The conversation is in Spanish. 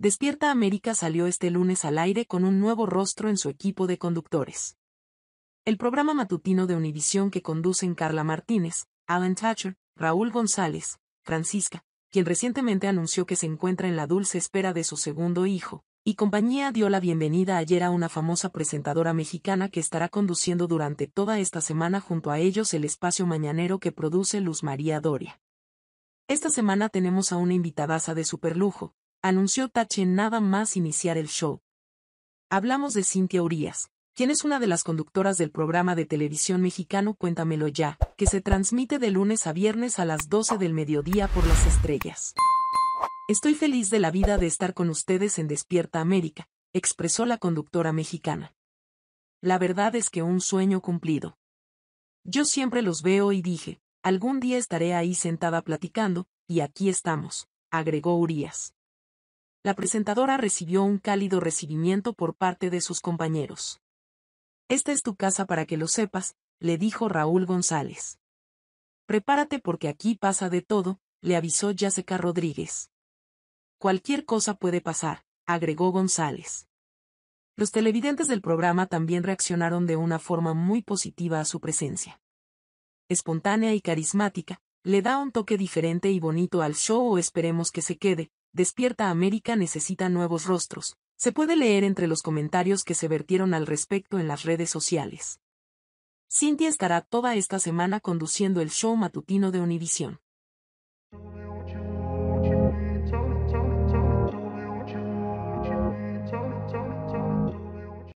Despierta América salió este lunes al aire con un nuevo rostro en su equipo de conductores. El programa matutino de Univisión que conducen Carla Martínez, Alan Thatcher, Raúl González, Francisca, quien recientemente anunció que se encuentra en la dulce espera de su segundo hijo, y compañía dio la bienvenida ayer a una famosa presentadora mexicana que estará conduciendo durante toda esta semana junto a ellos el espacio mañanero que produce Luz María Doria. Esta semana tenemos a una invitadaza de superlujo, anunció Tache nada más iniciar el show. Hablamos de Cintia Urias, quien es una de las conductoras del programa de televisión mexicano Cuéntamelo ya, que se transmite de lunes a viernes a las 12 del mediodía por las estrellas. Estoy feliz de la vida de estar con ustedes en Despierta América, expresó la conductora mexicana. La verdad es que un sueño cumplido. Yo siempre los veo y dije, algún día estaré ahí sentada platicando, y aquí estamos, agregó Urías la presentadora recibió un cálido recibimiento por parte de sus compañeros. Esta es tu casa para que lo sepas, le dijo Raúl González. Prepárate porque aquí pasa de todo, le avisó Yaseca Rodríguez. Cualquier cosa puede pasar, agregó González. Los televidentes del programa también reaccionaron de una forma muy positiva a su presencia. Espontánea y carismática, le da un toque diferente y bonito al show o esperemos que se quede, Despierta América necesita nuevos rostros. Se puede leer entre los comentarios que se vertieron al respecto en las redes sociales. Cintia estará toda esta semana conduciendo el show matutino de Univisión.